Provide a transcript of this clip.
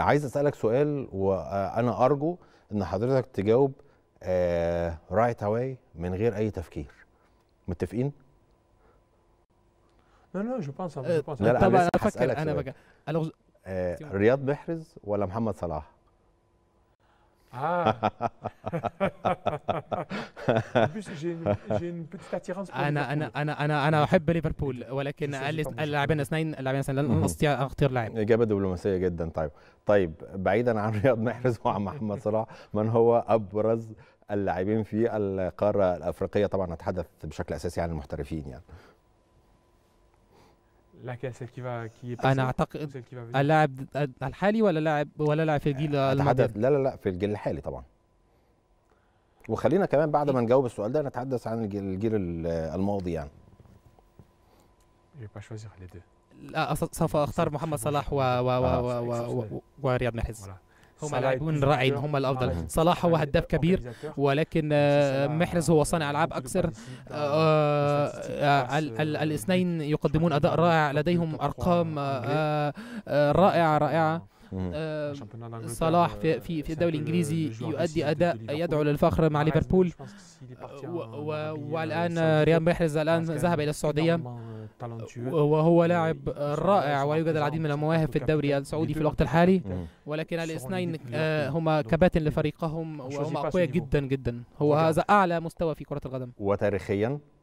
عايز اسالك سؤال وانا ارجو ان حضرتك تجاوب رايت آه، اواي من غير اي تفكير متفقين لا لا جو بانس انا بفكر انا بقى آه رياض محرز ولا محمد صلاح اه انا انا انا انا انا احب ليفربول ولكن اللاعبين الاثنين اللاعبين الاثنين لن استطيع اختيار لاعب اجابه دبلوماسيه جدا طيب طيب بعيدا عن رياض محرز وعن محمد صلاح من هو ابرز اللاعبين في القاره الافريقيه طبعا نتحدث بشكل اساسي عن المحترفين يعني انا اعتقد اللاعب الحالي ولا لاعب ولا لاعب في الجيل لا لا لا في الجيل الحالي طبعا وخلينا كمان بعد ما نجاوب السؤال ده نتحدث عن الجيل الماضي يعني لا سوف اختار محمد صلاح و, و, آه، و, و و, و, ورياض محرز هما لاعبون رائعين هما الافضل صلاح هو هداف كبير ولكن آه، محرز هو صانع العاب اكثر الاثنين يقدمون اداء رائع لديهم ارقام آه، رائعه رائعه آه، صلاح في آه، في في الدوري الانجليزي يؤدي اداء يدعو للفخر مع ليفربول آه، والان ريان محرز الان ذهب الى السعوديه وهو لاعب رائع ويوجد العديد من المواهب في الدوري السعودي في الوقت الحالي ولكن الاثنين هما كباتن لفريقهم وهم اقوياء جدا جدا هو هذا اعلى مستوى في كره القدم وتاريخيا